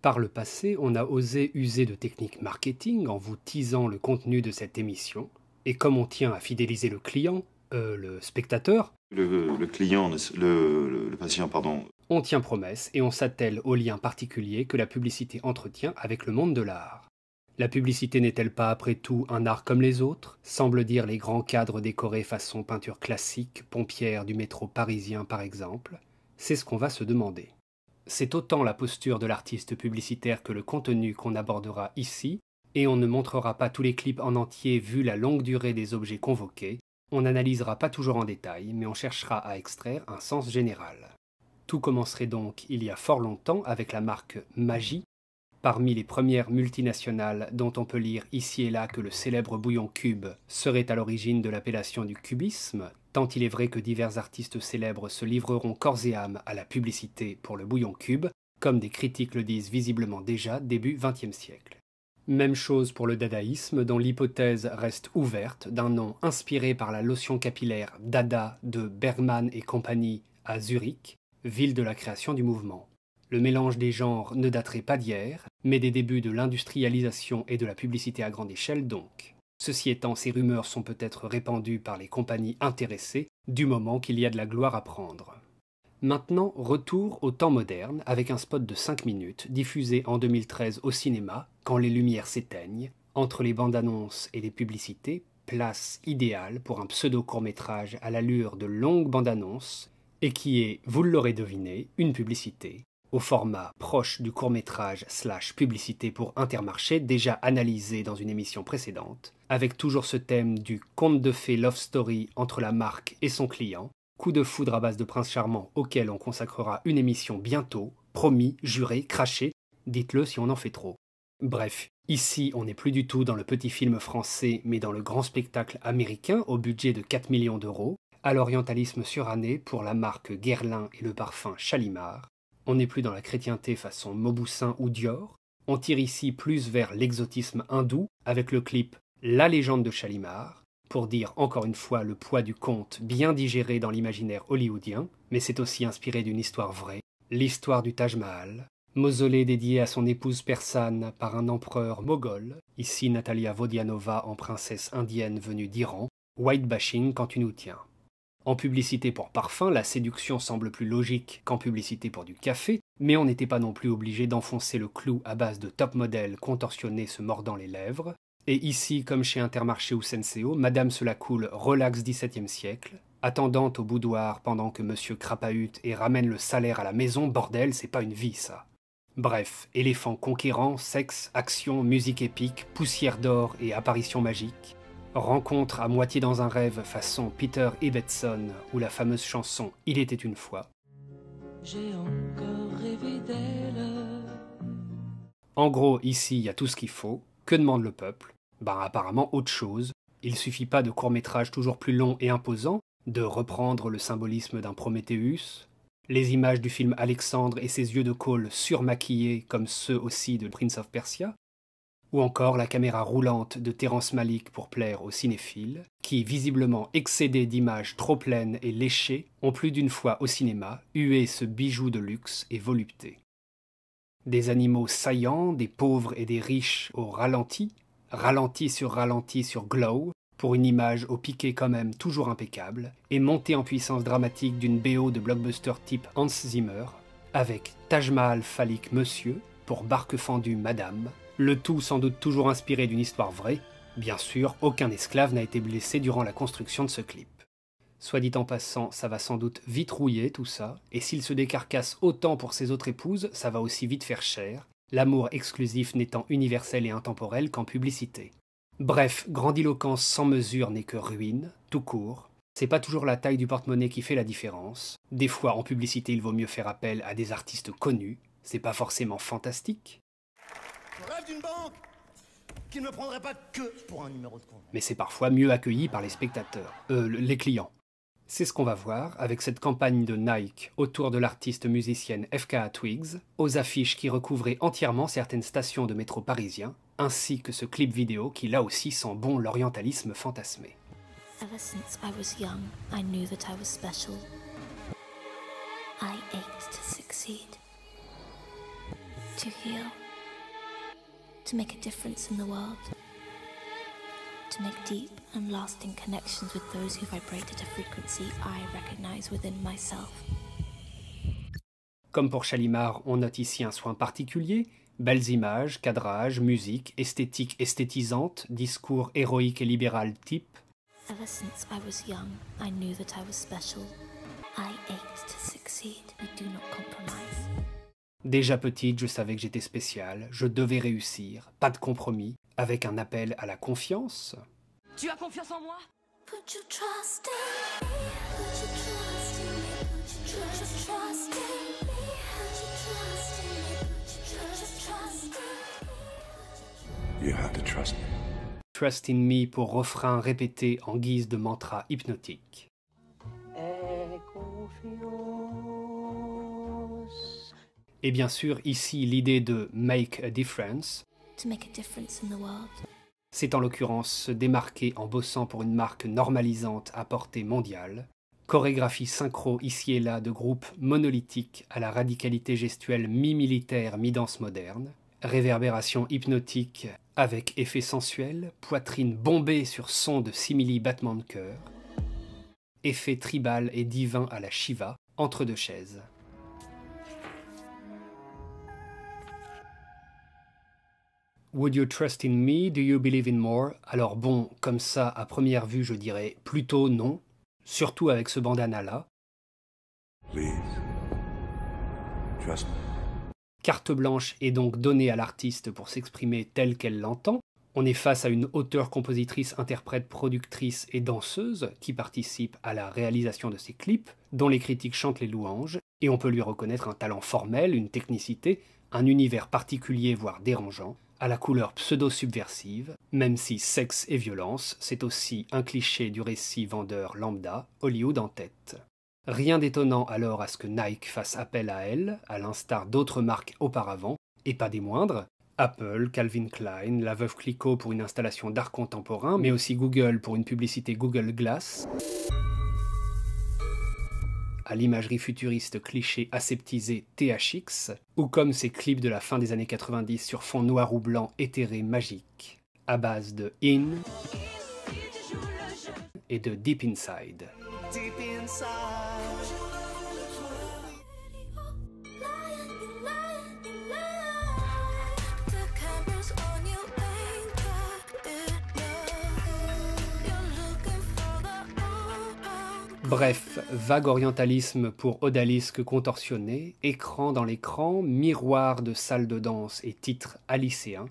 Par le passé, on a osé user de techniques marketing en vous teasant le contenu de cette émission. Et comme on tient à fidéliser le client, euh, le spectateur, le, client, le, patient, pardon. On tient promesse et on s'attelle aux liens particuliers que la publicité entretient avec le monde de l'art. La publicité n'est-elle pas après tout un art comme les autres Semble dire les grands cadres décorés façon peinture classique, pompière du métro parisien par exemple. C'est ce qu'on va se demander. C'est autant la posture de l'artiste publicitaire que le contenu qu'on abordera ici, et on ne montrera pas tous les clips en entier vu la longue durée des objets convoqués, on n'analysera pas toujours en détail, mais on cherchera à extraire un sens général. Tout commencerait donc il y a fort longtemps avec la marque Magie Parmi les premières multinationales dont on peut lire ici et là que le célèbre bouillon cube serait à l'origine de l'appellation du cubisme, tant il est vrai que divers artistes célèbres se livreront corps et âme à la publicité pour le bouillon cube, comme des critiques le disent visiblement déjà début XXe siècle. Même chose pour le dadaïsme, dont l'hypothèse reste ouverte d'un nom inspiré par la lotion capillaire Dada de Bergman et compagnie à Zurich, ville de la création du mouvement. Le mélange des genres ne daterait pas d'hier, mais des débuts de l'industrialisation et de la publicité à grande échelle donc. Ceci étant, ces rumeurs sont peut-être répandues par les compagnies intéressées, du moment qu'il y a de la gloire à prendre. Maintenant, retour au temps moderne avec un spot de 5 minutes diffusé en 2013 au cinéma, quand les lumières s'éteignent, entre les bandes annonces et les publicités, place idéale pour un pseudo court-métrage à l'allure de longues bandes annonces et qui est, vous l'aurez deviné, une publicité, au format proche du court-métrage slash publicité pour Intermarché déjà analysé dans une émission précédente, avec toujours ce thème du conte de fées love story entre la marque et son client, coup de foudre à base de Prince Charmant auquel on consacrera une émission bientôt, promis, juré, craché, dites-le si on en fait trop. Bref, ici on n'est plus du tout dans le petit film français mais dans le grand spectacle américain au budget de 4 millions d'euros, à l'orientalisme suranné pour la marque Guerlain et le parfum Chalimard, on n'est plus dans la chrétienté façon Mauboussin ou Dior. On tire ici plus vers l'exotisme hindou avec le clip La légende de Chalimar, pour dire encore une fois le poids du conte bien digéré dans l'imaginaire hollywoodien, mais c'est aussi inspiré d'une histoire vraie, l'histoire du Taj Mahal, mausolée dédiée à son épouse persane par un empereur moghol, ici Natalia Vodianova en princesse indienne venue d'Iran, white bashing quand tu nous tiens. En publicité pour parfum, la séduction semble plus logique qu'en publicité pour du café, mais on n'était pas non plus obligé d'enfoncer le clou à base de top modèle contorsionnés se mordant les lèvres. Et ici, comme chez Intermarché ou Senseo, Madame se la coule relax XVIIe siècle, attendant au boudoir pendant que Monsieur crapahute et ramène le salaire à la maison, bordel, c'est pas une vie ça. Bref, éléphant conquérant, sexe, action, musique épique, poussière d'or et apparition magique, rencontre à moitié dans un rêve façon Peter Ibbetson ou la fameuse chanson Il était une fois. J'ai encore rêvé d'elle. En gros, ici, il y a tout ce qu'il faut. Que demande le peuple Ben apparemment autre chose. Il suffit pas de courts-métrages toujours plus longs et imposants, de reprendre le symbolisme d'un Prométhéeus, les images du film Alexandre et ses yeux de col surmaquillés comme ceux aussi de Prince of Persia, ou encore la caméra roulante de Terence Malik pour plaire aux cinéphiles, qui, visiblement excédés d'images trop pleines et léchées, ont plus d'une fois au cinéma hué ce bijou de luxe et volupté. Des animaux saillants, des pauvres et des riches au ralenti, ralenti sur ralenti sur glow, pour une image au piqué quand même toujours impeccable, et montée en puissance dramatique d'une BO de blockbuster type Hans Zimmer, avec Taj Mahal phallique Monsieur pour Barque fendue Madame, le tout sans doute toujours inspiré d'une histoire vraie. Bien sûr, aucun esclave n'a été blessé durant la construction de ce clip. Soit dit en passant, ça va sans doute vite rouiller tout ça, et s'il se décarcasse autant pour ses autres épouses, ça va aussi vite faire cher, l'amour exclusif n'étant universel et intemporel qu'en publicité. Bref, grandiloquence sans mesure n'est que ruine, tout court. C'est pas toujours la taille du porte-monnaie qui fait la différence. Des fois, en publicité, il vaut mieux faire appel à des artistes connus. C'est pas forcément fantastique, qui ne prendrait pas que Mais c'est parfois mieux accueilli par les spectateurs, euh, les clients. C'est ce qu'on va voir avec cette campagne de Nike autour de l'artiste musicienne FKA Twigs, aux affiches qui recouvraient entièrement certaines stations de métro parisien, ainsi que ce clip vidéo qui là aussi sent bon l'orientalisme fantasmé. to heal to make a difference in the world, to make deep and lasting connections with those who vibrate at a frequency I recognize within myself. Comme pour Chalimar, on note ici un soin particulier. Belles images, cadrage, musique, esthétique esthétisante, discours héroïque et libéral type. Ever since I was young, I knew that I was special. I ached to succeed. I do not Déjà petite, je savais que j'étais spéciale, je devais réussir, pas de compromis, avec un appel à la confiance. Tu as confiance en moi trust in me pour refrain répété en guise de mantra hypnotique. Et bien sûr, ici, l'idée de make a difference. C'est en l'occurrence se démarquer en bossant pour une marque normalisante à portée mondiale. Chorégraphie synchro ici et là de groupes monolithiques à la radicalité gestuelle mi-militaire, mi-danse moderne. Réverbération hypnotique avec effet sensuel, poitrine bombée sur son de simili battement de cœur. Effet tribal et divin à la Shiva, entre deux chaises. Would you trust in me? Do you believe in more? Alors bon, comme ça, à première vue, je dirais plutôt non, surtout avec ce bandana-là. Carte blanche est donc donnée à l'artiste pour s'exprimer telle qu'elle l'entend. On est face à une auteure, compositrice, interprète, productrice et danseuse qui participe à la réalisation de ses clips, dont les critiques chantent les louanges, et on peut lui reconnaître un talent formel, une technicité, un univers particulier voire dérangeant, à la couleur pseudo-subversive, même si sexe et violence, c'est aussi un cliché du récit vendeur lambda, Hollywood en tête. Rien d'étonnant alors à ce que Nike fasse appel à elle, à l'instar d'autres marques auparavant, et pas des moindres, Apple, Calvin Klein, la veuve Clicquot pour une installation d'art contemporain, mais aussi Google pour une publicité Google Glass à l'imagerie futuriste cliché aseptisé THX, ou comme ces clips de la fin des années 90 sur fond noir ou blanc éthéré magique, à base de In et de Deep inside. Bref, vague orientalisme pour odalisque contorsionné, écran dans l'écran, miroir de salle de danse et titre alicéen,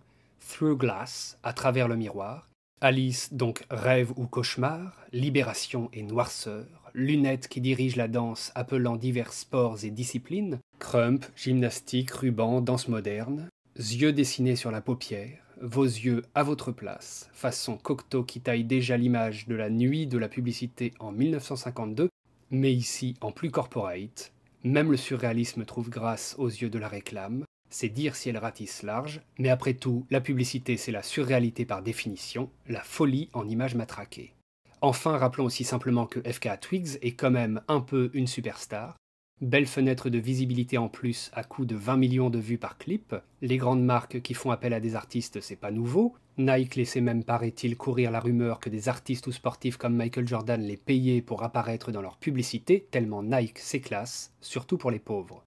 Through Glass, à travers le miroir, Alice donc rêve ou cauchemar, libération et noirceur, lunettes qui dirigent la danse appelant divers sports et disciplines, crump, gymnastique, ruban, danse moderne, yeux dessinés sur la paupière, vos yeux à votre place, façon Cocteau qui taille déjà l'image de la nuit de la publicité en 1952, mais ici en plus corporate. Même le surréalisme trouve grâce aux yeux de la réclame, c'est dire si elle ratisse large, mais après tout, la publicité c'est la surréalité par définition, la folie en images matraquées. Enfin, rappelons aussi simplement que FKA Twigs est quand même un peu une superstar, Belle fenêtre de visibilité en plus à coût de 20 millions de vues par clip. Les grandes marques qui font appel à des artistes, c'est pas nouveau. Nike laissait même, paraît-il, courir la rumeur que des artistes ou sportifs comme Michael Jordan les payaient pour apparaître dans leur publicité, tellement Nike s'éclasse, surtout pour les pauvres.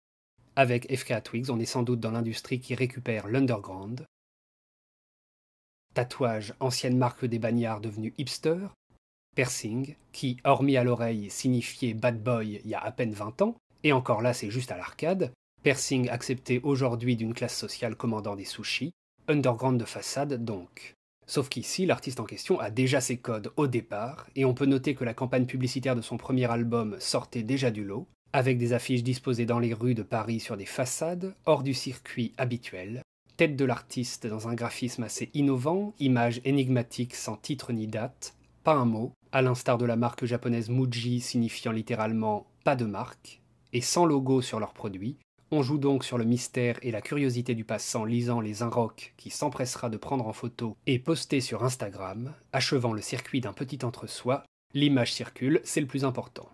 Avec FK Twigs, on est sans doute dans l'industrie qui récupère l'underground. Tatouage, ancienne marque des bagnards devenue hipster. Piercing, qui, hormis à l'oreille, signifiait bad boy il y a à peine 20 ans, et encore là c'est juste à l'arcade, piercing accepté aujourd'hui d'une classe sociale commandant des sushis, underground de façade donc. Sauf qu'ici, l'artiste en question a déjà ses codes au départ, et on peut noter que la campagne publicitaire de son premier album sortait déjà du lot, avec des affiches disposées dans les rues de Paris sur des façades, hors du circuit habituel, tête de l'artiste dans un graphisme assez innovant, image énigmatique sans titre ni date, pas un mot, à l'instar de la marque japonaise Muji signifiant littéralement pas de marque, et sans logo sur leurs produits. On joue donc sur le mystère et la curiosité du passant lisant les Inrocks qui s'empressera de prendre en photo et poster sur Instagram, achevant le circuit d'un petit entre-soi. L'image circule, c'est le plus important.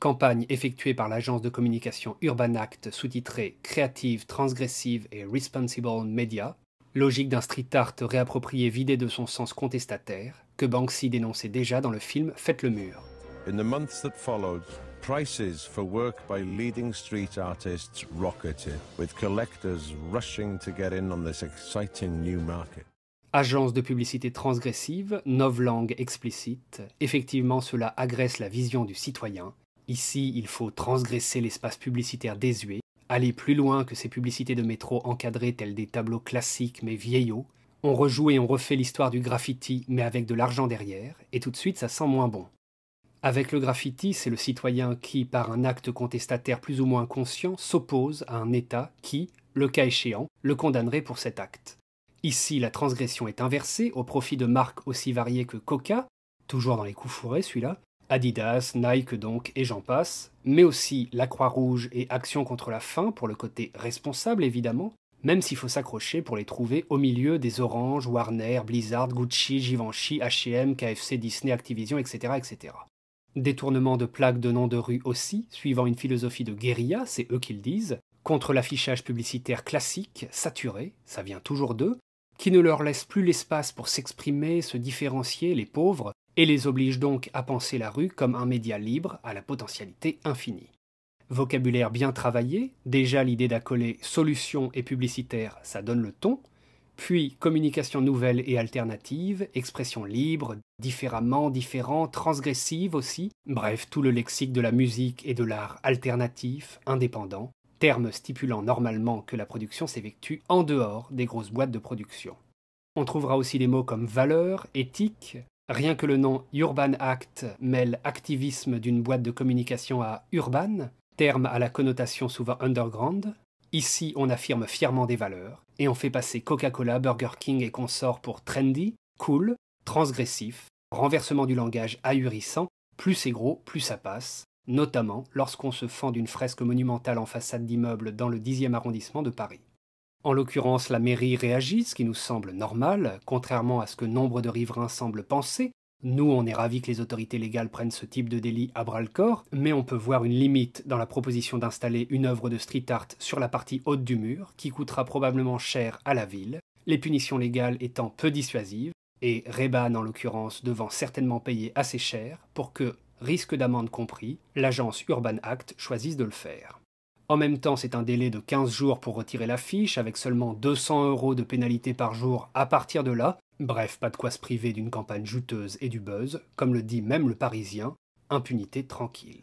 Campagne effectuée par l'agence de communication Urban Act sous-titrée Créative, transgressive et responsible media, logique d'un street art réapproprié vidé de son sens contestataire, que Banksy dénonçait déjà dans le film Faites le mur. Prices for work by leading street artists with collectors rushing to get in on this exciting new market. Agence de publicité transgressive, novlangue explicite, effectivement cela agresse la vision du citoyen. Ici, il faut transgresser l'espace publicitaire désuet, aller plus loin que ces publicités de métro encadrées telles des tableaux classiques mais vieillots. On rejoue et on refait l'histoire du graffiti mais avec de l'argent derrière, et tout de suite ça sent moins bon. Avec le graffiti, c'est le citoyen qui, par un acte contestataire plus ou moins conscient, s'oppose à un État qui, le cas échéant, le condamnerait pour cet acte. Ici, la transgression est inversée au profit de marques aussi variées que Coca, toujours dans les coups fourrés celui-là, Adidas, Nike donc, et j'en passe, mais aussi la Croix-Rouge et Action contre la faim pour le côté responsable évidemment, même s'il faut s'accrocher pour les trouver au milieu des Orange, Warner, Blizzard, Gucci, Givenchy, H&M, KFC, Disney, Activision, etc., etc. Détournement de plaques de noms de rue aussi, suivant une philosophie de guérilla, c'est eux qui le disent, contre l'affichage publicitaire classique, saturé, ça vient toujours d'eux, qui ne leur laisse plus l'espace pour s'exprimer, se différencier, les pauvres, et les oblige donc à penser la rue comme un média libre à la potentialité infinie. Vocabulaire bien travaillé, déjà l'idée d'accoler solution et publicitaire, ça donne le ton, puis communication nouvelle et alternative, expression libre, différemment, différent, transgressive aussi, bref, tout le lexique de la musique et de l'art alternatif, indépendant, terme stipulant normalement que la production s'effectue en dehors des grosses boîtes de production. On trouvera aussi des mots comme valeur, éthique, rien que le nom Urban Act mêle activisme d'une boîte de communication à urban, terme à la connotation souvent underground, Ici, on affirme fièrement des valeurs, et on fait passer Coca-Cola, Burger King et consorts pour trendy, cool, transgressif, renversement du langage ahurissant, plus c'est gros, plus ça passe, notamment lorsqu'on se fend d'une fresque monumentale en façade d'immeuble dans le 10e arrondissement de Paris. En l'occurrence, la mairie réagit, ce qui nous semble normal, contrairement à ce que nombre de riverains semblent penser, nous, on est ravis que les autorités légales prennent ce type de délit à bras le corps, mais on peut voir une limite dans la proposition d'installer une œuvre de street art sur la partie haute du mur, qui coûtera probablement cher à la ville, les punitions légales étant peu dissuasives, et Reban en l'occurrence devant certainement payer assez cher pour que, risque d'amende compris, l'agence Urban Act choisisse de le faire. En même temps, c'est un délai de 15 jours pour retirer l'affiche, avec seulement 200 euros de pénalité par jour à partir de là, Bref, pas de quoi se priver d'une campagne juteuse et du buzz, comme le dit même le Parisien, impunité tranquille.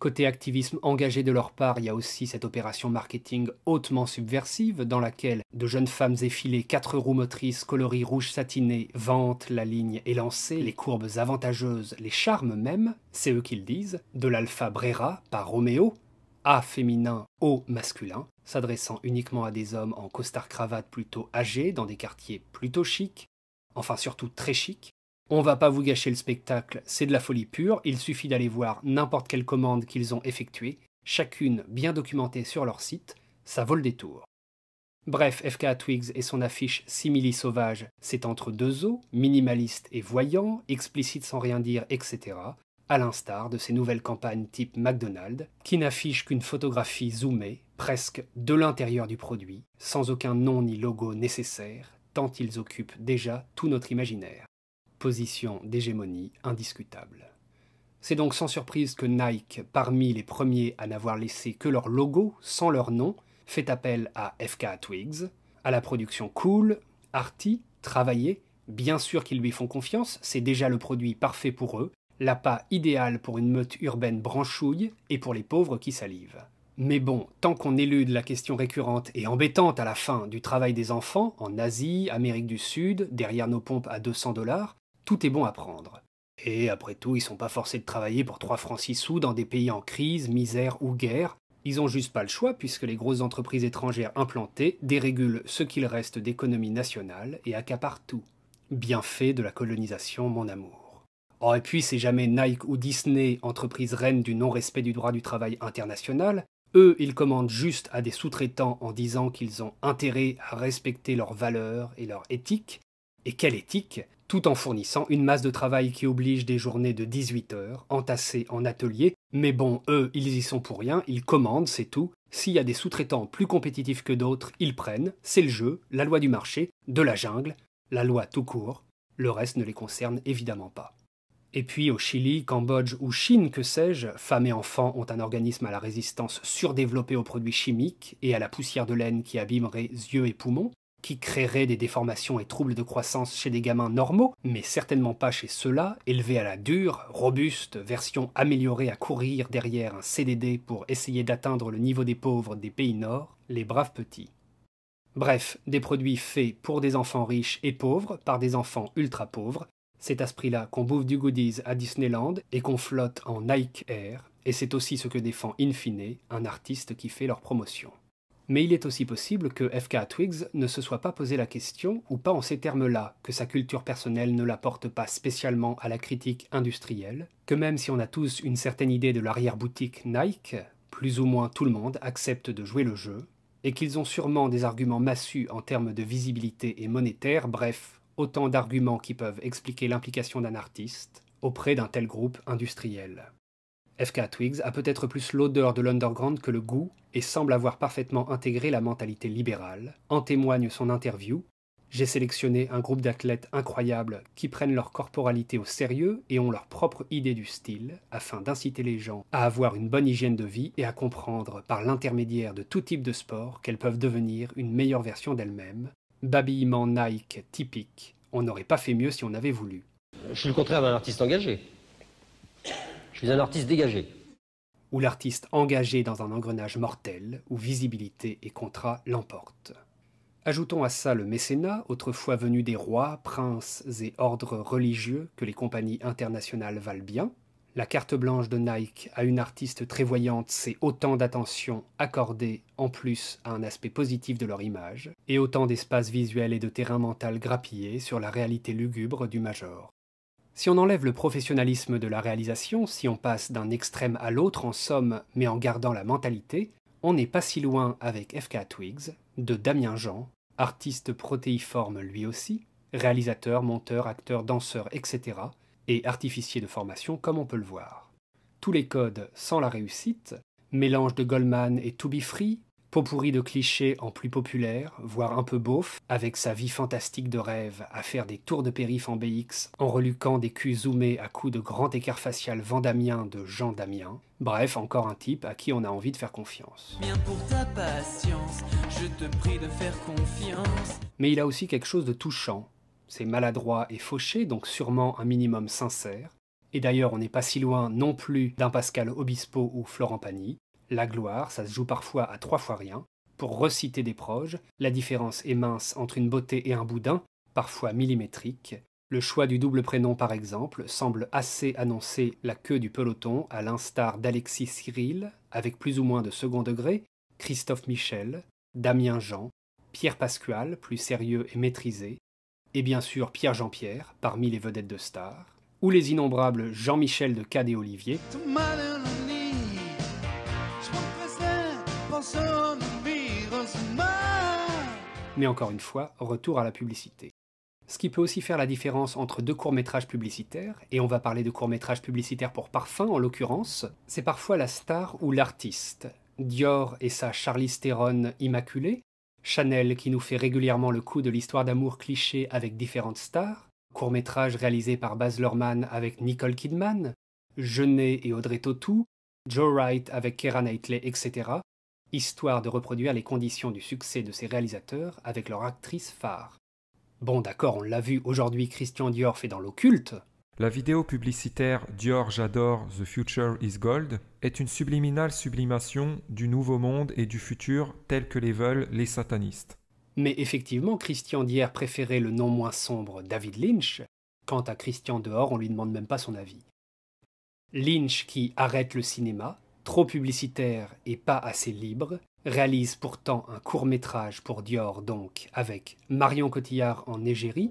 Côté activisme engagé de leur part, il y a aussi cette opération marketing hautement subversive dans laquelle de jeunes femmes effilées, quatre roues motrices, coloris rouge satiné, vantent la ligne élancée, les courbes avantageuses, les charmes même, c'est eux qu'ils disent, de l'alpha Brera par Roméo, A féminin, O masculin, s'adressant uniquement à des hommes en costard-cravate plutôt âgés, dans des quartiers plutôt chics, enfin surtout très chics. On va pas vous gâcher le spectacle, c'est de la folie pure, il suffit d'aller voir n'importe quelle commande qu'ils ont effectuée, chacune bien documentée sur leur site, ça vaut le détour. Bref, FKA Twigs et son affiche Simili Sauvage, c'est entre deux eaux, minimaliste et voyant, explicite sans rien dire, etc., à l'instar de ces nouvelles campagnes type McDonald's, qui n'affichent qu'une photographie zoomée, presque de l'intérieur du produit, sans aucun nom ni logo nécessaire, tant ils occupent déjà tout notre imaginaire. Position d'hégémonie indiscutable. C'est donc sans surprise que Nike, parmi les premiers à n'avoir laissé que leur logo sans leur nom, fait appel à FK Twigs, à la production cool, arty, travaillée. Bien sûr qu'ils lui font confiance, c'est déjà le produit parfait pour eux, l'appât idéal pour une meute urbaine branchouille et pour les pauvres qui salivent. Mais bon, tant qu'on élude la question récurrente et embêtante à la fin du travail des enfants en Asie, Amérique du Sud, derrière nos pompes à 200 dollars, tout est bon à prendre. Et après tout, ils sont pas forcés de travailler pour 3 francs 6 sous dans des pays en crise, misère ou guerre. Ils ont juste pas le choix puisque les grosses entreprises étrangères implantées dérégulent ce qu'il reste d'économie nationale et accaparent tout. Bienfait de la colonisation, mon amour. Oh, et puis c'est jamais Nike ou Disney, entreprise reine du non-respect du droit du travail international, eux, ils commandent juste à des sous-traitants en disant qu'ils ont intérêt à respecter leurs valeurs et leur éthique. Et quelle éthique Tout en fournissant une masse de travail qui oblige des journées de 18 heures, entassées en atelier. Mais bon, eux, ils y sont pour rien, ils commandent, c'est tout. S'il y a des sous-traitants plus compétitifs que d'autres, ils prennent, c'est le jeu, la loi du marché, de la jungle, la loi tout court. Le reste ne les concerne évidemment pas. Et puis au Chili, Cambodge ou Chine, que sais-je, femmes et enfants ont un organisme à la résistance surdéveloppée aux produits chimiques et à la poussière de laine qui abîmerait yeux et poumons, qui créerait des déformations et troubles de croissance chez des gamins normaux, mais certainement pas chez ceux-là, élevés à la dure, robuste, version améliorée à courir derrière un CDD pour essayer d'atteindre le niveau des pauvres des pays nord, les braves petits. Bref, des produits faits pour des enfants riches et pauvres par des enfants ultra pauvres, c'est à ce prix-là qu'on bouffe du goodies à Disneyland et qu'on flotte en Nike Air, et c'est aussi ce que défend Infine, un artiste qui fait leur promotion. Mais il est aussi possible que FK Twigs ne se soit pas posé la question, ou pas en ces termes-là, que sa culture personnelle ne la porte pas spécialement à la critique industrielle, que même si on a tous une certaine idée de l'arrière-boutique Nike, plus ou moins tout le monde accepte de jouer le jeu, et qu'ils ont sûrement des arguments massus en termes de visibilité et monétaire, bref, autant d'arguments qui peuvent expliquer l'implication d'un artiste auprès d'un tel groupe industriel. FK Twigs a peut-être plus l'odeur de l'underground que le goût et semble avoir parfaitement intégré la mentalité libérale, en témoigne son interview. J'ai sélectionné un groupe d'athlètes incroyables qui prennent leur corporalité au sérieux et ont leur propre idée du style, afin d'inciter les gens à avoir une bonne hygiène de vie et à comprendre, par l'intermédiaire de tout type de sport, qu'elles peuvent devenir une meilleure version d'elles-mêmes, Babillement Nike typique. On n'aurait pas fait mieux si on avait voulu. Je suis le contraire d'un artiste engagé. Je suis un artiste dégagé. Ou l'artiste engagé dans un engrenage mortel où visibilité et contrat l'emportent. Ajoutons à ça le mécénat, autrefois venu des rois, princes et ordres religieux que les compagnies internationales valent bien, la carte blanche de Nike à une artiste très voyante, c'est autant d'attention accordée en plus à un aspect positif de leur image, et autant d'espace visuel et de terrain mental grappillé sur la réalité lugubre du Major. Si on enlève le professionnalisme de la réalisation, si on passe d'un extrême à l'autre en somme, mais en gardant la mentalité, on n'est pas si loin avec FK Twigs de Damien Jean, artiste protéiforme lui aussi, réalisateur, monteur, acteur, danseur, etc., et artificier de formation comme on peut le voir. Tous les codes sans la réussite, mélange de Goldman et To Be Free, pot pourri de clichés en plus populaire, voire un peu beauf, avec sa vie fantastique de rêve à faire des tours de périph' en BX en reluquant des culs zoomés à coups de grand écart facial Vandamien de Jean Damien. Bref, encore un type à qui on a envie de faire confiance. de faire confiance. Mais il a aussi quelque chose de touchant, c'est maladroit et fauché, donc sûrement un minimum sincère. Et d'ailleurs, on n'est pas si loin non plus d'un Pascal Obispo ou Florent Pagny. La gloire, ça se joue parfois à trois fois rien. Pour reciter des proges, la différence est mince entre une beauté et un boudin, parfois millimétrique. Le choix du double prénom, par exemple, semble assez annoncer la queue du peloton, à l'instar d'Alexis Cyril, avec plus ou moins de second degré, Christophe Michel, Damien Jean, Pierre Pascual, plus sérieux et maîtrisé, et bien sûr Pierre Jean-Pierre, parmi les vedettes de Star, ou les innombrables Jean-Michel de cadet Olivier, mais encore une fois, retour à la publicité. Ce qui peut aussi faire la différence entre deux courts-métrages publicitaires, et on va parler de courts-métrages publicitaires pour parfum en l'occurrence, c'est parfois la star ou l'artiste. Dior et sa Charlize Theron immaculée Chanel qui nous fait régulièrement le coup de l'histoire d'amour cliché avec différentes stars, court métrage réalisé par Baz Luhrmann avec Nicole Kidman, Jeunet et Audrey Tautou, Joe Wright avec Keira Knightley, etc., histoire de reproduire les conditions du succès de ces réalisateurs avec leur actrice phare. Bon d'accord, on l'a vu, aujourd'hui Christian Dior fait dans l'occulte, la vidéo publicitaire Dior J'adore The Future is Gold est une subliminale sublimation du nouveau monde et du futur tel que les veulent les satanistes. Mais effectivement, Christian d'hier préférait le non moins sombre David Lynch. Quant à Christian dehors, on lui demande même pas son avis. Lynch, qui arrête le cinéma, trop publicitaire et pas assez libre, réalise pourtant un court métrage pour Dior donc avec Marion Cotillard en égérie,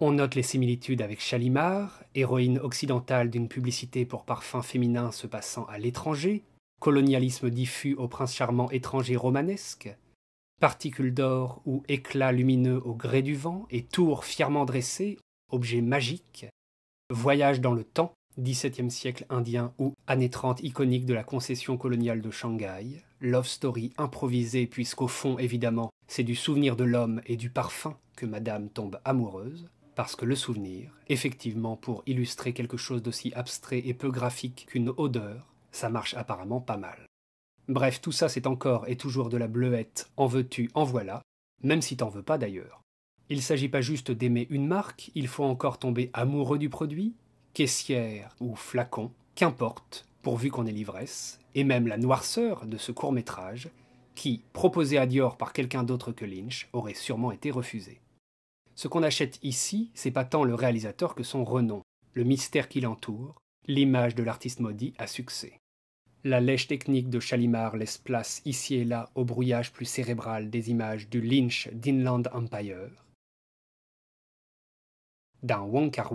On note les similitudes avec Chalimar, héroïne occidentale d'une publicité pour parfums féminins se passant à l'étranger, colonialisme diffus au prince charmant étranger romanesque, particules d'or ou éclats lumineux au gré du vent et tours fièrement dressées, objets magiques, voyage dans le temps, XVIIe siècle indien ou années 30 iconique de la concession coloniale de Shanghai, love story improvisée puisqu'au fond, évidemment, c'est du souvenir de l'homme et du parfum que Madame tombe amoureuse, parce que le souvenir, effectivement, pour illustrer quelque chose d'aussi abstrait et peu graphique qu'une odeur, ça marche apparemment pas mal. Bref, tout ça c'est encore et toujours de la bleuette, en veux-tu, en voilà, même si t'en veux pas d'ailleurs. Il s'agit pas juste d'aimer une marque, il faut encore tomber amoureux du produit, caissière ou flacon, qu'importe, pourvu qu'on ait l'ivresse, et même la noirceur de ce court métrage, qui, proposé à Dior par quelqu'un d'autre que Lynch, aurait sûrement été refusé. Ce qu'on achète ici, c'est pas tant le réalisateur que son renom, le mystère qui l'entoure, l'image de l'artiste maudit à succès. La lèche technique de Chalimard laisse place ici et là au brouillage plus cérébral des images du Lynch d'Inland Empire, d'un Wong kar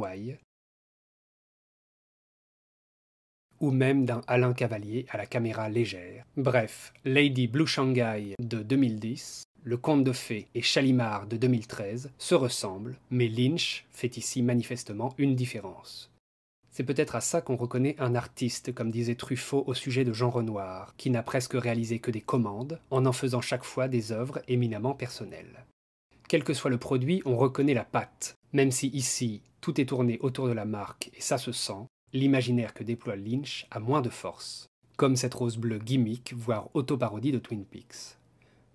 ou même d'un Alain Cavalier à la caméra légère. Bref, Lady Blue Shanghai de 2010, Le Comte de Fée et Chalimard de 2013 se ressemblent, mais Lynch fait ici manifestement une différence. C'est peut-être à ça qu'on reconnaît un artiste, comme disait Truffaut au sujet de Jean Renoir, qui n'a presque réalisé que des commandes, en en faisant chaque fois des œuvres éminemment personnelles. Quel que soit le produit, on reconnaît la patte, même si ici, tout est tourné autour de la marque, et ça se sent, l'imaginaire que déploie Lynch a moins de force, comme cette rose bleue gimmick, voire autoparodie de Twin Peaks.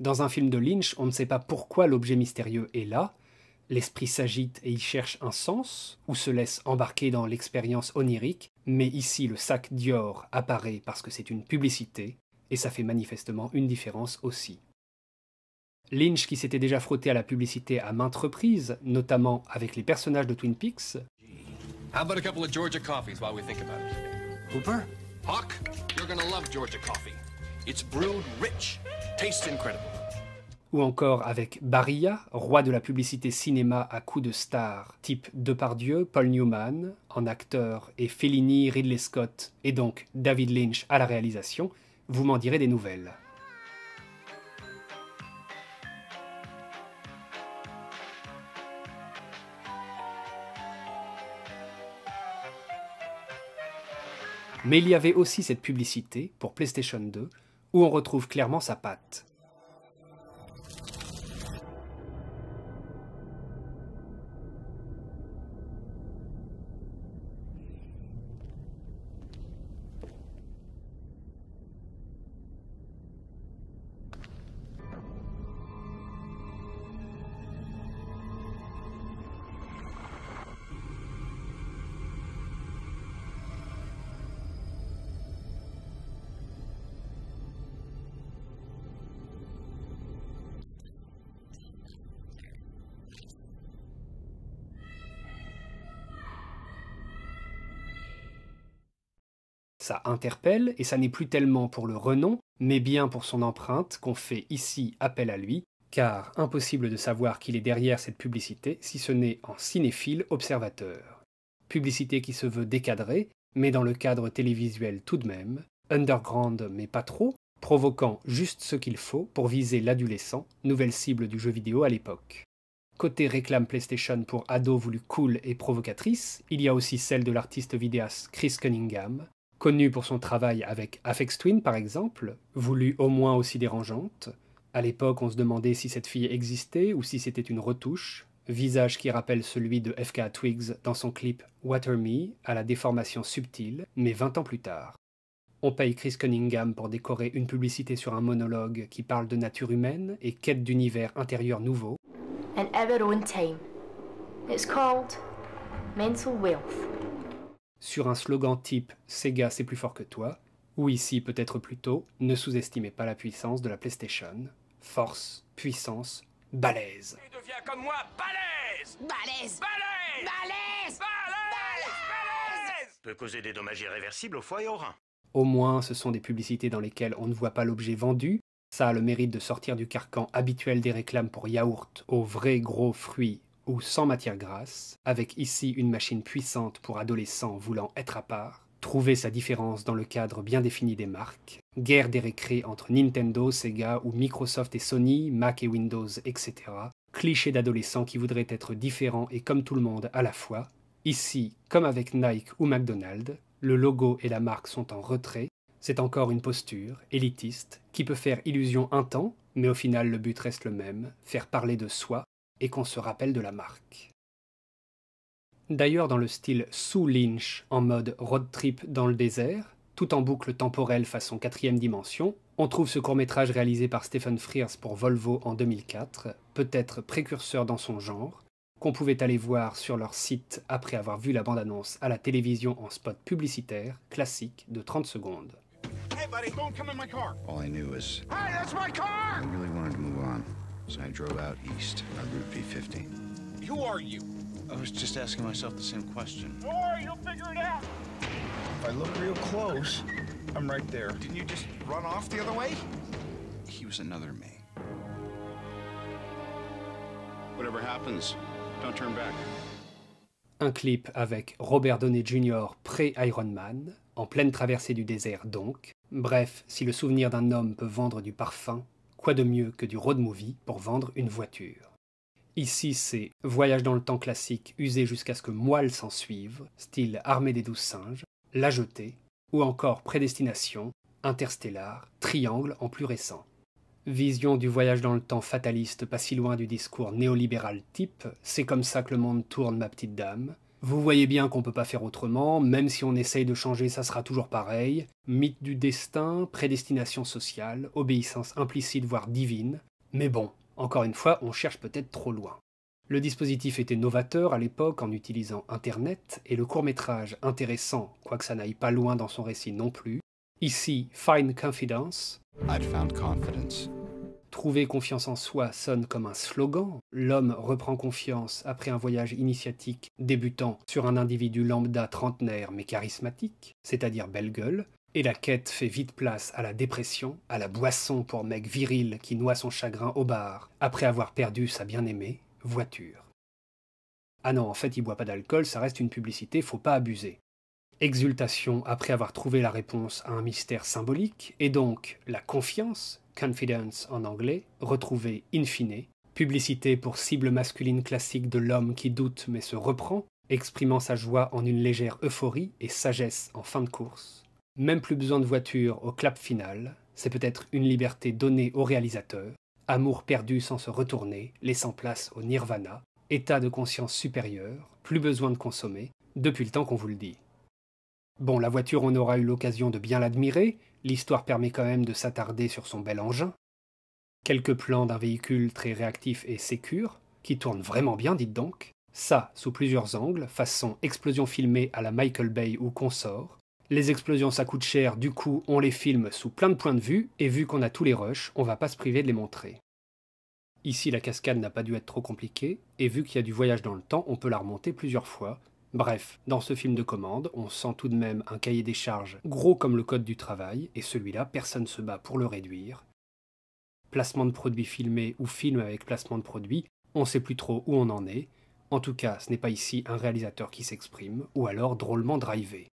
Dans un film de Lynch, on ne sait pas pourquoi l'objet mystérieux est là, l'esprit s'agite et y cherche un sens, ou se laisse embarquer dans l'expérience onirique, mais ici le sac Dior apparaît parce que c'est une publicité, et ça fait manifestement une différence aussi. Lynch, qui s'était déjà frotté à la publicité à maintes reprises, notamment avec les personnages de Twin Peaks, How about a couple of Georgia coffees while we think about it? Hooper? Hawk, you're gonna love Georgia coffee. It's brewed rich, tastes incredible. Ou encore avec Barilla, roi de la publicité cinéma à coups de stars, type Depardieu, Paul Newman, en acteur, et Fellini, Ridley Scott, et donc David Lynch à la réalisation, vous m'en direz des nouvelles. Mais il y avait aussi cette publicité pour PlayStation 2 où on retrouve clairement sa patte. interpelle, et ça n'est plus tellement pour le renom, mais bien pour son empreinte qu'on fait ici appel à lui, car impossible de savoir qu'il est derrière cette publicité si ce n'est en cinéphile observateur. Publicité qui se veut décadrée, mais dans le cadre télévisuel tout de même, underground mais pas trop, provoquant juste ce qu'il faut pour viser l'adolescent, nouvelle cible du jeu vidéo à l'époque. Côté réclame PlayStation pour ados voulu cool et provocatrice, il y a aussi celle de l'artiste vidéaste Chris Cunningham, Connue pour son travail avec Afex Twin, par exemple, voulue au moins aussi dérangeante. À l'époque, on se demandait si cette fille existait ou si c'était une retouche. Visage qui rappelle celui de FK Twigs dans son clip Water Me, à la déformation subtile, mais 20 ans plus tard. On paye Chris Cunningham pour décorer une publicité sur un monologue qui parle de nature humaine et quête d'univers intérieur nouveau. mental wealth sur un slogan type Sega c'est plus fort que toi, ou ici peut-être plutôt Ne sous-estimez pas la puissance de la PlayStation. Force, puissance, balèze. Tu deviens comme moi balèze Balèze Balèze Balèze Balèze, balèze Peut causer des dommages irréversibles au foie et au rein. Au moins, ce sont des publicités dans lesquelles on ne voit pas l'objet vendu. Ça a le mérite de sortir du carcan habituel des réclames pour yaourt aux vrais gros fruits ou sans matière grasse, avec ici une machine puissante pour adolescents voulant être à part, trouver sa différence dans le cadre bien défini des marques, guerre des récrés entre Nintendo, Sega ou Microsoft et Sony, Mac et Windows, etc., cliché d'adolescents qui voudraient être différents et comme tout le monde à la fois, ici, comme avec Nike ou McDonald's, le logo et la marque sont en retrait, c'est encore une posture, élitiste, qui peut faire illusion un temps, mais au final le but reste le même, faire parler de soi, et qu'on se rappelle de la marque. D'ailleurs dans le style sous Lynch, en mode road trip dans le désert, tout en boucle temporelle façon quatrième dimension, on trouve ce court-métrage réalisé par Stephen Frears pour Volvo en 2004, peut-être précurseur dans son genre, qu'on pouvait aller voir sur leur site après avoir vu la bande-annonce à la télévision en spot publicitaire classique de 30 secondes. Hey, that's my car! I really wanted to move on so I drove out east on Route V15. Who are you? I was just asking myself the same question. Don't worry, you'll figure it out. If I look real close, I'm right there. Didn't you just run off the other way? He was another me. Whatever happens, don't turn back. Un clip avec Robert Downey Jr. pré-Iron Man, en pleine traversée du désert donc. Bref, si le souvenir d'un homme peut vendre du parfum, Quoi de mieux que du road movie pour vendre une voiture Ici, c'est voyage dans le temps classique usé jusqu'à ce que moelle s'en suive, style armée des douze singes, la jetée, ou encore prédestination, interstellar, triangle en plus récent. Vision du voyage dans le temps fataliste pas si loin du discours néolibéral type, c'est comme ça que le monde tourne ma petite dame, vous voyez bien qu'on ne peut pas faire autrement, même si on essaye de changer, ça sera toujours pareil. Mythe du destin, prédestination sociale, obéissance implicite voire divine. Mais bon, encore une fois, on cherche peut-être trop loin. Le dispositif était novateur à l'époque en utilisant Internet, et le court-métrage intéressant, quoique ça n'aille pas loin dans son récit non plus. Ici, Find Confidence. I'd found confidence. Trouver confiance en soi sonne comme un slogan. L'homme reprend confiance après un voyage initiatique débutant sur un individu lambda trentenaire mais charismatique, c'est-à-dire belle gueule, et la quête fait vite place à la dépression, à la boisson pour mec viril qui noie son chagrin au bar après avoir perdu sa bien-aimée, voiture. Ah non, en fait, il boit pas d'alcool, ça reste une publicité, faut pas abuser. Exultation après avoir trouvé la réponse à un mystère symbolique, et donc la confiance Confidence en anglais, retrouvé in fine, publicité pour cible masculine classique de l'homme qui doute mais se reprend, exprimant sa joie en une légère euphorie et sagesse en fin de course. Même plus besoin de voiture au clap final, c'est peut-être une liberté donnée au réalisateur, amour perdu sans se retourner, laissant place au nirvana, état de conscience supérieur, plus besoin de consommer, depuis le temps qu'on vous le dit. Bon, la voiture, on aura eu l'occasion de bien l'admirer, l'histoire permet quand même de s'attarder sur son bel engin. Quelques plans d'un véhicule très réactif et sécure, qui tourne vraiment bien, dites donc. Ça, sous plusieurs angles, façon explosion filmée à la Michael Bay ou consort. Les explosions, ça coûte cher, du coup, on les filme sous plein de points de vue, et vu qu'on a tous les rushs, on va pas se priver de les montrer. Ici, la cascade n'a pas dû être trop compliquée, et vu qu'il y a du voyage dans le temps, on peut la remonter plusieurs fois, Bref, dans ce film de commande, on sent tout de même un cahier des charges gros comme le code du travail, et celui-là, personne se bat pour le réduire. Placement de produits filmés ou film avec placement de produits, on sait plus trop où on en est. En tout cas, ce n'est pas ici un réalisateur qui s'exprime, ou alors drôlement drivé.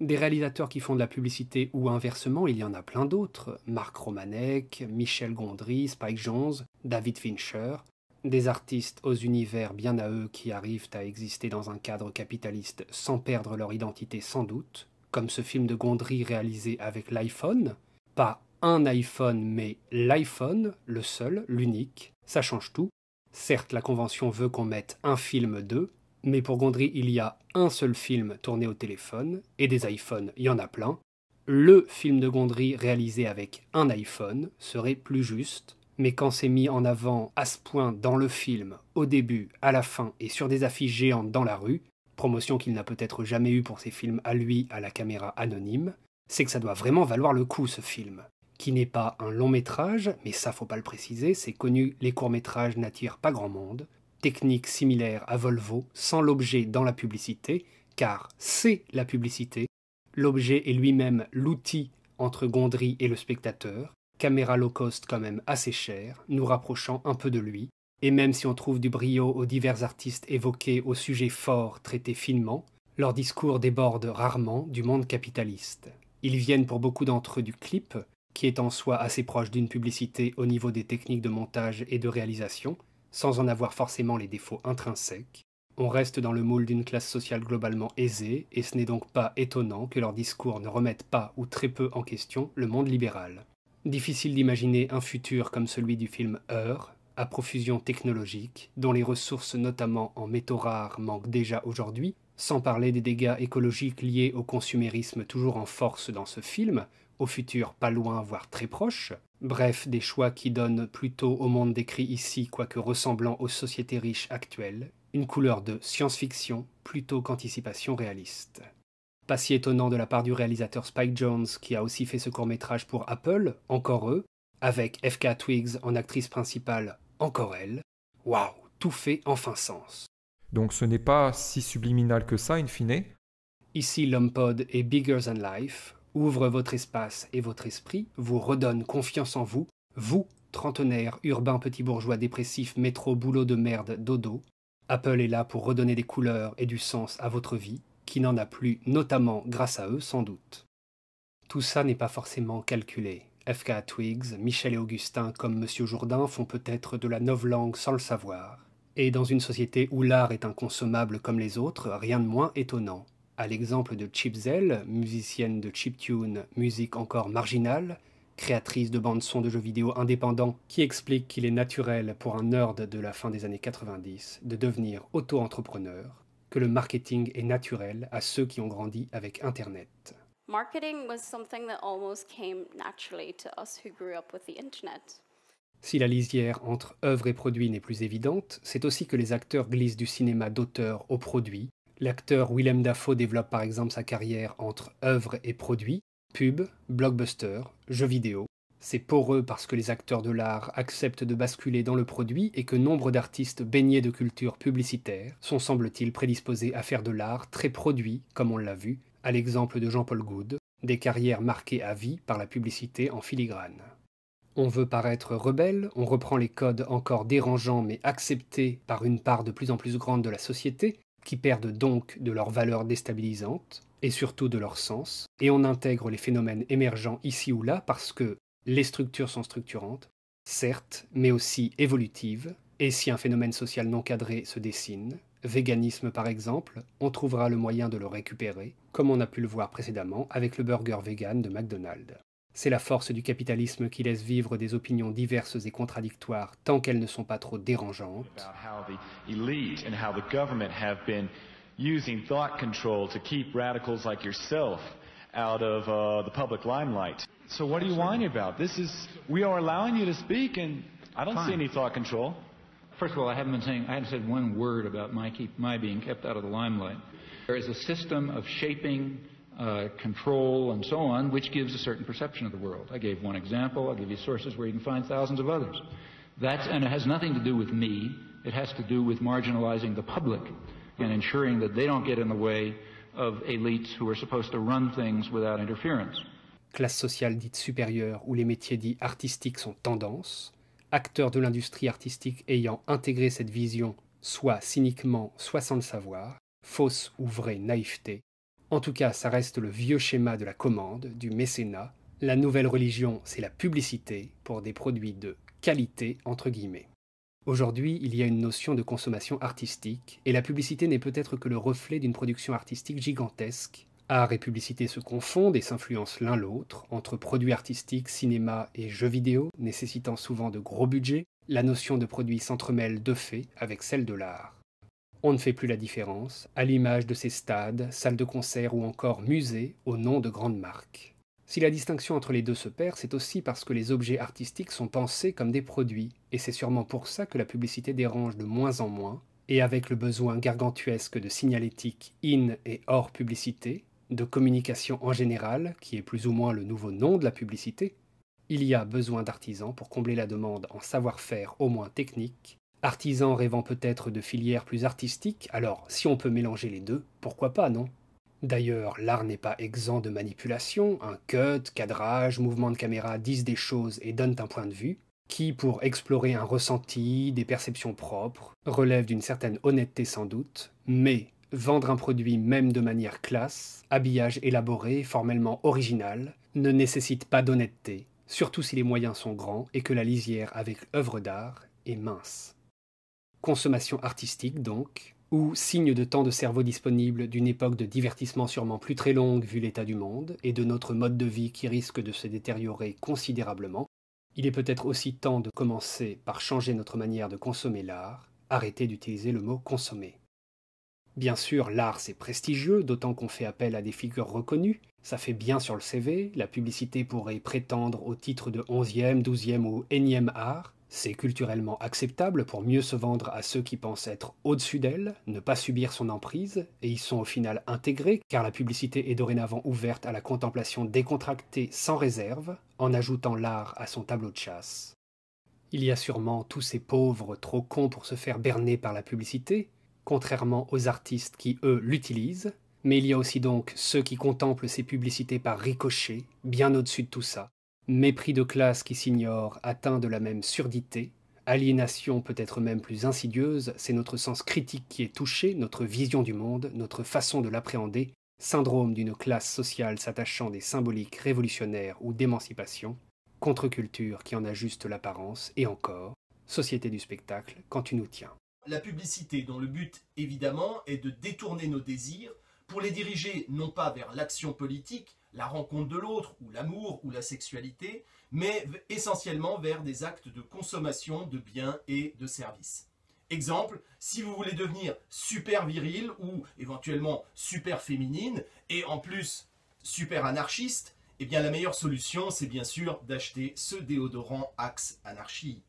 Des réalisateurs qui font de la publicité ou inversement, il y en a plein d'autres. Marc Romanek, Michel Gondry, Spike Jones, David Fincher des artistes aux univers bien à eux qui arrivent à exister dans un cadre capitaliste sans perdre leur identité sans doute, comme ce film de Gondry réalisé avec l'iPhone, pas un iPhone mais l'iPhone, le seul, l'unique, ça change tout. Certes, la convention veut qu'on mette un film d'eux, mais pour Gondry, il y a un seul film tourné au téléphone, et des iPhones, il y en a plein. Le film de Gondry réalisé avec un iPhone serait plus juste, mais quand c'est mis en avant à ce point dans le film, au début, à la fin et sur des affiches géantes dans la rue, promotion qu'il n'a peut-être jamais eue pour ses films à lui à la caméra anonyme, c'est que ça doit vraiment valoir le coup ce film. Qui n'est pas un long métrage, mais ça faut pas le préciser, c'est connu, les courts métrages n'attirent pas grand monde. Technique similaire à Volvo, sans l'objet dans la publicité, car c'est la publicité, l'objet est lui-même l'outil entre Gondry et le spectateur, caméra low cost quand même assez chère, nous rapprochant un peu de lui, et même si on trouve du brio aux divers artistes évoqués aux sujets forts traités finement, leurs discours débordent rarement du monde capitaliste. Ils viennent pour beaucoup d'entre eux du clip, qui est en soi assez proche d'une publicité au niveau des techniques de montage et de réalisation, sans en avoir forcément les défauts intrinsèques. On reste dans le moule d'une classe sociale globalement aisée, et ce n'est donc pas étonnant que leurs discours ne remettent pas ou très peu en question le monde libéral. Difficile d'imaginer un futur comme celui du film Heure, à profusion technologique, dont les ressources notamment en métaux rares manquent déjà aujourd'hui, sans parler des dégâts écologiques liés au consumérisme toujours en force dans ce film, au futur pas loin voire très proche, bref des choix qui donnent plutôt au monde décrit ici, quoique ressemblant aux sociétés riches actuelles, une couleur de science-fiction plutôt qu'anticipation réaliste. Pas si étonnant de la part du réalisateur Spike Jones, qui a aussi fait ce court-métrage pour Apple, encore eux, avec FK Twigs en actrice principale, encore elle. Waouh, tout fait enfin sens. Donc ce n'est pas si subliminal que ça, in fine. Ici, lhomme est bigger than life, ouvre votre espace et votre esprit, vous redonne confiance en vous, vous, trentenaire, urbain, petit bourgeois, dépressif, métro, boulot de merde, dodo. Apple est là pour redonner des couleurs et du sens à votre vie, qui n'en a plus, notamment grâce à eux sans doute. Tout ça n'est pas forcément calculé. F.K. Twigs, Michel et Augustin, comme Monsieur Jourdain, font peut-être de la langue sans le savoir. Et dans une société où l'art est inconsommable comme les autres, rien de moins étonnant. À l'exemple de Chipzel, musicienne de chiptune, musique encore marginale, créatrice de bandes-son de jeux vidéo indépendants, qui explique qu'il est naturel pour un nerd de la fin des années 90 de devenir auto-entrepreneur, que le marketing est naturel à ceux qui ont grandi avec Internet. Si la lisière entre œuvre et produit n'est plus évidente, c'est aussi que les acteurs glissent du cinéma d'auteur au produit. L'acteur Willem Dafoe développe par exemple sa carrière entre œuvre et produit, pub, blockbuster, jeux vidéo, c'est poreux parce que les acteurs de l'art acceptent de basculer dans le produit et que nombre d'artistes baignés de culture publicitaire sont semble-t-il prédisposés à faire de l'art très produit, comme on l'a vu, à l'exemple de Jean-Paul Goude, des carrières marquées à vie par la publicité en filigrane. On veut paraître rebelle, on reprend les codes encore dérangeants mais acceptés par une part de plus en plus grande de la société, qui perdent donc de leur valeur déstabilisante, et surtout de leur sens, et on intègre les phénomènes émergents ici ou là parce que, les structures sont structurantes, certes, mais aussi évolutives, et si un phénomène social non cadré se dessine, véganisme par exemple, on trouvera le moyen de le récupérer, comme on a pu le voir précédemment avec le burger vegan de McDonald's. C'est la force du capitalisme qui laisse vivre des opinions diverses et contradictoires tant qu'elles ne sont pas trop dérangeantes. So what are you whining about? This is, we are allowing you to speak, and I don't Fine. see any thought control. First of all, I haven't been saying, I haven't said one word about my, keep, my being kept out of the limelight. There is a system of shaping uh, control and so on, which gives a certain perception of the world. I gave one example. I'll give you sources where you can find thousands of others. That's, and it has nothing to do with me. It has to do with marginalizing the public and ensuring that they don't get in the way of elites who are supposed to run things without interference. classe sociale dite supérieure où les métiers dits artistiques sont tendance, acteurs de l'industrie artistique ayant intégré cette vision soit cyniquement, soit sans le savoir, fausse ou vraie naïveté. En tout cas, ça reste le vieux schéma de la commande, du mécénat. La nouvelle religion, c'est la publicité pour des produits de qualité, entre guillemets. Aujourd'hui, il y a une notion de consommation artistique, et la publicité n'est peut-être que le reflet d'une production artistique gigantesque Art et publicité se confondent et s'influencent l'un l'autre, entre produits artistiques, cinéma et jeux vidéo, nécessitant souvent de gros budgets, la notion de produit s'entremêle de fait avec celle de l'art. On ne fait plus la différence, à l'image de ces stades, salles de concert ou encore musées au nom de grandes marques. Si la distinction entre les deux se perd, c'est aussi parce que les objets artistiques sont pensés comme des produits, et c'est sûrement pour ça que la publicité dérange de moins en moins, et avec le besoin gargantuesque de signalétique in et hors publicité, de communication en général, qui est plus ou moins le nouveau nom de la publicité, il y a besoin d'artisans pour combler la demande en savoir-faire au moins technique, artisans rêvant peut-être de filières plus artistiques, alors si on peut mélanger les deux, pourquoi pas, non D'ailleurs, l'art n'est pas exempt de manipulation, un cut, cadrage, mouvement de caméra disent des choses et donnent un point de vue, qui, pour explorer un ressenti, des perceptions propres, relève d'une certaine honnêteté sans doute, mais Vendre un produit même de manière classe, habillage élaboré, formellement original, ne nécessite pas d'honnêteté, surtout si les moyens sont grands et que la lisière avec œuvre d'art est mince. Consommation artistique donc, ou signe de temps de cerveau disponible d'une époque de divertissement sûrement plus très longue vu l'état du monde et de notre mode de vie qui risque de se détériorer considérablement, il est peut-être aussi temps de commencer par changer notre manière de consommer l'art, arrêter d'utiliser le mot consommer. Bien sûr, l'art c'est prestigieux, d'autant qu'on fait appel à des figures reconnues. Ça fait bien sur le CV, la publicité pourrait prétendre au titre de 11e, 12e ou énième art. C'est culturellement acceptable pour mieux se vendre à ceux qui pensent être au-dessus d'elle, ne pas subir son emprise, et ils sont au final intégrés car la publicité est dorénavant ouverte à la contemplation décontractée sans réserve, en ajoutant l'art à son tableau de chasse. Il y a sûrement tous ces pauvres trop cons pour se faire berner par la publicité, contrairement aux artistes qui, eux, l'utilisent. Mais il y a aussi donc ceux qui contemplent ces publicités par ricochet, bien au-dessus de tout ça. Mépris de classe qui s'ignore, atteint de la même surdité. Aliénation peut-être même plus insidieuse, c'est notre sens critique qui est touché, notre vision du monde, notre façon de l'appréhender, syndrome d'une classe sociale s'attachant des symboliques révolutionnaires ou d'émancipation, contre-culture qui en ajuste l'apparence, et encore, société du spectacle quand tu nous tiens la publicité, dont le but évidemment est de détourner nos désirs pour les diriger non pas vers l'action politique, la rencontre de l'autre, ou l'amour, ou la sexualité, mais essentiellement vers des actes de consommation de biens et de services. Exemple, si vous voulez devenir super viril ou éventuellement super féminine, et en plus super anarchiste, eh bien la meilleure solution c'est bien sûr d'acheter ce déodorant Axe Anarchie.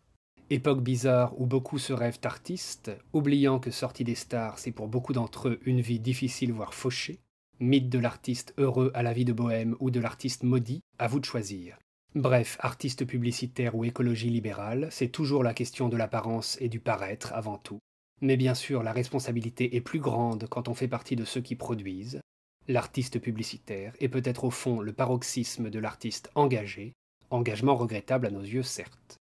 Époque bizarre où beaucoup se rêvent artistes, oubliant que sortie des stars, c'est pour beaucoup d'entre eux une vie difficile voire fauchée. Mythe de l'artiste heureux à la vie de bohème ou de l'artiste maudit, à vous de choisir. Bref, artiste publicitaire ou écologie libérale, c'est toujours la question de l'apparence et du paraître avant tout. Mais bien sûr, la responsabilité est plus grande quand on fait partie de ceux qui produisent. L'artiste publicitaire est peut-être au fond le paroxysme de l'artiste engagé, engagement regrettable à nos yeux certes.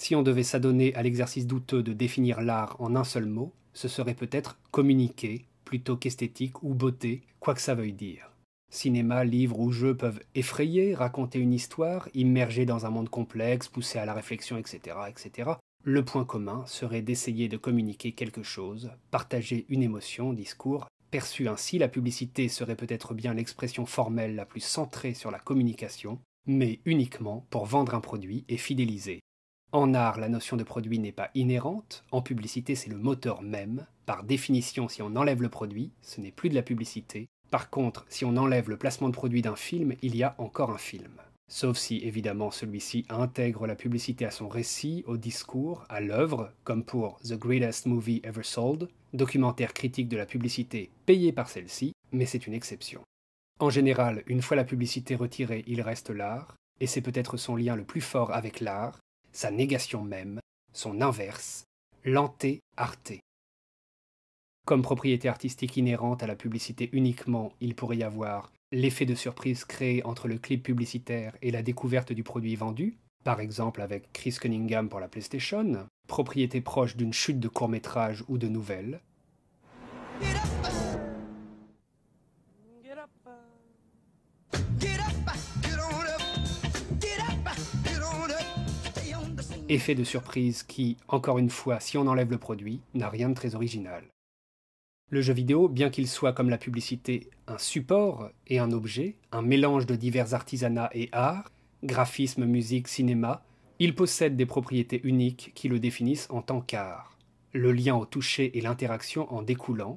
Si on devait s'adonner à l'exercice douteux de définir l'art en un seul mot, ce serait peut-être communiquer plutôt qu'esthétique ou beauté, quoi que ça veuille dire. Cinéma, livres ou jeux peuvent effrayer, raconter une histoire, immerger dans un monde complexe, pousser à la réflexion, etc. etc. Le point commun serait d'essayer de communiquer quelque chose, partager une émotion, discours. Perçu ainsi, la publicité serait peut-être bien l'expression formelle la plus centrée sur la communication, mais uniquement pour vendre un produit et fidéliser, en art, la notion de produit n'est pas inhérente, en publicité c'est le moteur même. Par définition, si on enlève le produit, ce n'est plus de la publicité. Par contre, si on enlève le placement de produit d'un film, il y a encore un film. Sauf si, évidemment, celui-ci intègre la publicité à son récit, au discours, à l'œuvre, comme pour The Greatest Movie Ever Sold, documentaire critique de la publicité payé par celle-ci, mais c'est une exception. En général, une fois la publicité retirée, il reste l'art, et c'est peut-être son lien le plus fort avec l'art, sa négation même, son inverse, l'anté-arté. Comme propriété artistique inhérente à la publicité uniquement, il pourrait y avoir l'effet de surprise créé entre le clip publicitaire et la découverte du produit vendu, par exemple avec Chris Cunningham pour la PlayStation, propriété proche d'une chute de court métrage ou de nouvelles. effet de surprise qui, encore une fois, si on enlève le produit, n'a rien de très original. Le jeu vidéo, bien qu'il soit comme la publicité un support et un objet, un mélange de divers artisanats et arts, graphisme, musique, cinéma, il possède des propriétés uniques qui le définissent en tant qu'art. Le lien au toucher et l'interaction en découlant,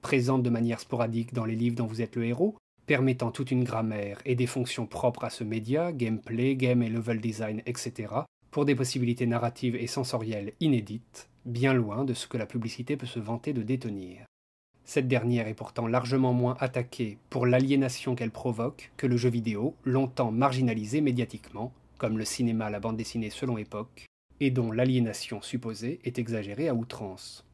présente de manière sporadique dans les livres dont vous êtes le héros, permettant toute une grammaire et des fonctions propres à ce média, gameplay, game et level design, etc., pour des possibilités narratives et sensorielles inédites, bien loin de ce que la publicité peut se vanter de détenir. Cette dernière est pourtant largement moins attaquée pour l'aliénation qu'elle provoque que le jeu vidéo, longtemps marginalisé médiatiquement, comme le cinéma, la bande dessinée selon époque, et dont l'aliénation supposée est exagérée à outrance.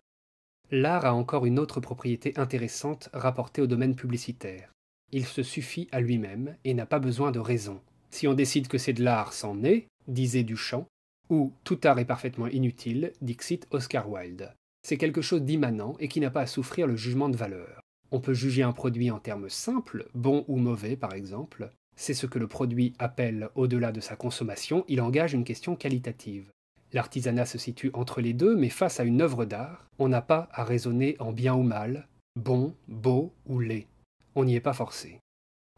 L'art a encore une autre propriété intéressante rapportée au domaine publicitaire. Il se suffit à lui-même et n'a pas besoin de raison. Si on décide que c'est de l'art, s'en est, disait Duchamp, ou Tout art est parfaitement inutile, dixit Oscar Wilde. C'est quelque chose d'immanent et qui n'a pas à souffrir le jugement de valeur. On peut juger un produit en termes simples, bon ou mauvais par exemple. C'est ce que le produit appelle au-delà de sa consommation, il engage une question qualitative. L'artisanat se situe entre les deux, mais face à une œuvre d'art, on n'a pas à raisonner en bien ou mal, bon, beau ou laid. On n'y est pas forcé.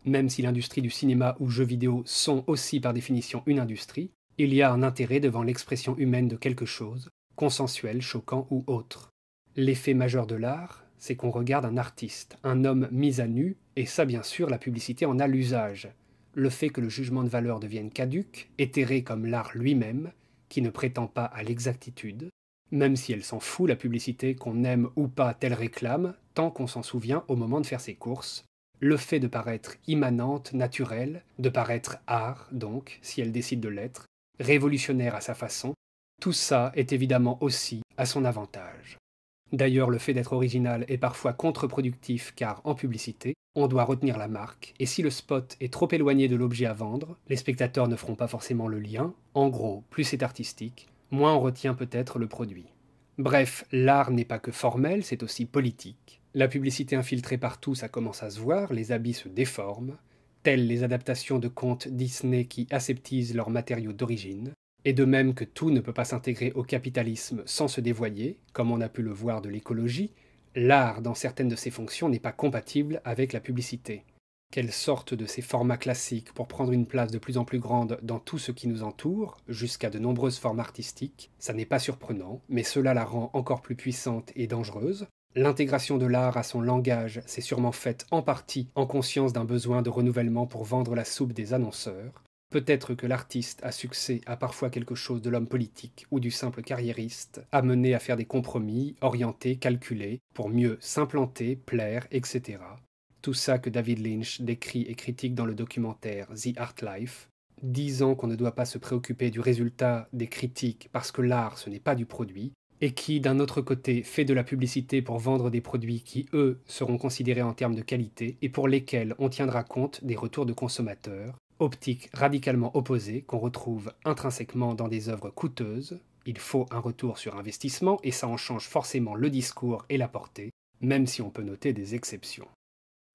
Même si l'industrie du cinéma ou jeux vidéo sont aussi par définition une industrie, il y a un intérêt devant l'expression humaine de quelque chose, consensuel, choquant ou autre. L'effet majeur de l'art, c'est qu'on regarde un artiste, un homme mis à nu, et ça bien sûr la publicité en a l'usage. Le fait que le jugement de valeur devienne caduque, éthéré comme l'art lui-même, qui ne prétend pas à l'exactitude, même si elle s'en fout la publicité qu'on aime ou pas telle réclame, tant qu'on s'en souvient au moment de faire ses courses, le fait de paraître immanente, naturelle, de paraître art, donc, si elle décide de l'être, révolutionnaire à sa façon, tout ça est évidemment aussi à son avantage. D'ailleurs, le fait d'être original est parfois contre-productif car en publicité, on doit retenir la marque, et si le spot est trop éloigné de l'objet à vendre, les spectateurs ne feront pas forcément le lien. En gros, plus c'est artistique, moins on retient peut-être le produit. Bref, l'art n'est pas que formel, c'est aussi politique. La publicité infiltrée partout, ça commence à se voir, les habits se déforment, telles les adaptations de contes Disney qui aseptisent leurs matériaux d'origine, et de même que tout ne peut pas s'intégrer au capitalisme sans se dévoyer, comme on a pu le voir de l'écologie, l'art dans certaines de ses fonctions n'est pas compatible avec la publicité. Qu'elle sorte de ces formats classiques pour prendre une place de plus en plus grande dans tout ce qui nous entoure, jusqu'à de nombreuses formes artistiques, ça n'est pas surprenant, mais cela la rend encore plus puissante et dangereuse, L'intégration de l'art à son langage s'est sûrement faite en partie en conscience d'un besoin de renouvellement pour vendre la soupe des annonceurs. Peut-être que l'artiste à succès a parfois quelque chose de l'homme politique ou du simple carriériste, amené à faire des compromis, orientés, calculés, pour mieux s'implanter, plaire, etc. Tout ça que David Lynch décrit et critique dans le documentaire The Art Life, disant qu'on ne doit pas se préoccuper du résultat des critiques parce que l'art ce n'est pas du produit, et qui, d'un autre côté, fait de la publicité pour vendre des produits qui, eux, seront considérés en termes de qualité et pour lesquels on tiendra compte des retours de consommateurs, optique radicalement opposée qu'on retrouve intrinsèquement dans des œuvres coûteuses, il faut un retour sur investissement et ça en change forcément le discours et la portée, même si on peut noter des exceptions.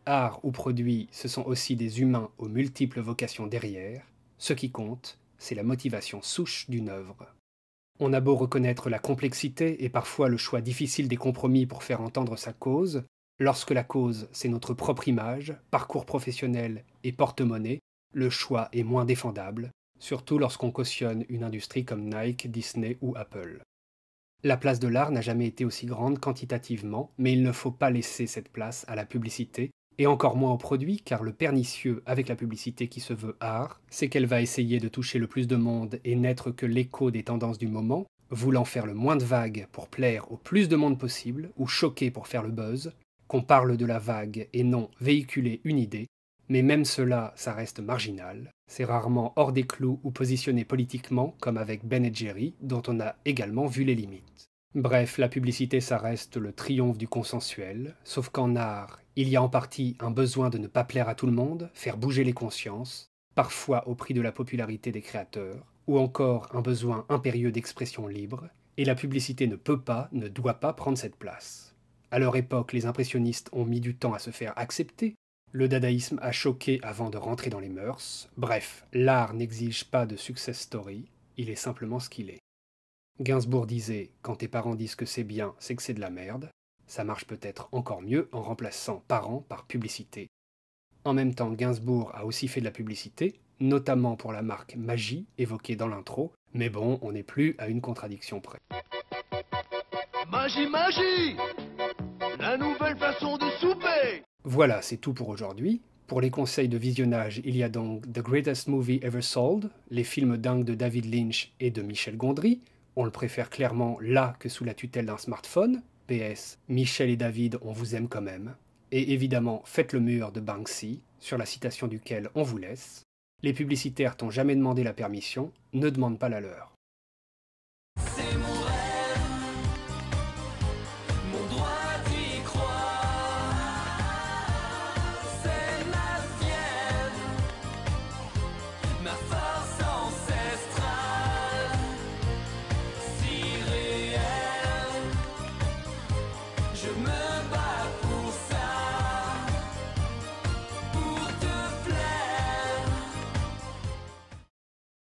Art ou produit, ce sont aussi des humains aux multiples vocations derrière, ce qui compte, c'est la motivation souche d'une œuvre. On a beau reconnaître la complexité et parfois le choix difficile des compromis pour faire entendre sa cause, lorsque la cause c'est notre propre image, parcours professionnel et porte-monnaie, le choix est moins défendable, surtout lorsqu'on cautionne une industrie comme Nike, Disney ou Apple. La place de l'art n'a jamais été aussi grande quantitativement, mais il ne faut pas laisser cette place à la publicité et encore moins au produit, car le pernicieux avec la publicité qui se veut art, c'est qu'elle va essayer de toucher le plus de monde et n'être que l'écho des tendances du moment, voulant faire le moins de vagues pour plaire au plus de monde possible, ou choquer pour faire le buzz, qu'on parle de la vague et non véhiculer une idée, mais même cela, ça reste marginal, c'est rarement hors des clous ou positionné politiquement, comme avec Ben et Jerry, dont on a également vu les limites. Bref, la publicité, ça reste le triomphe du consensuel, sauf qu'en art, il y a en partie un besoin de ne pas plaire à tout le monde, faire bouger les consciences, parfois au prix de la popularité des créateurs, ou encore un besoin impérieux d'expression libre, et la publicité ne peut pas, ne doit pas prendre cette place. À leur époque, les impressionnistes ont mis du temps à se faire accepter, le dadaïsme a choqué avant de rentrer dans les mœurs, bref, l'art n'exige pas de success story, il est simplement ce qu'il est. Gainsbourg disait Quand tes parents disent que c'est bien, c'est que c'est de la merde. Ça marche peut-être encore mieux en remplaçant parents par publicité. En même temps, Gainsbourg a aussi fait de la publicité, notamment pour la marque Magie évoquée dans l'intro, mais bon, on n'est plus à une contradiction près. Magie, magie La nouvelle façon de souper Voilà, c'est tout pour aujourd'hui. Pour les conseils de visionnage, il y a donc The Greatest Movie Ever Sold, les films dingues de David Lynch et de Michel Gondry. On le préfère clairement là que sous la tutelle d'un smartphone, PS, Michel et David, on vous aime quand même. Et évidemment, faites le mur de Banksy, sur la citation duquel on vous laisse. Les publicitaires t'ont jamais demandé la permission, ne demande pas la leur.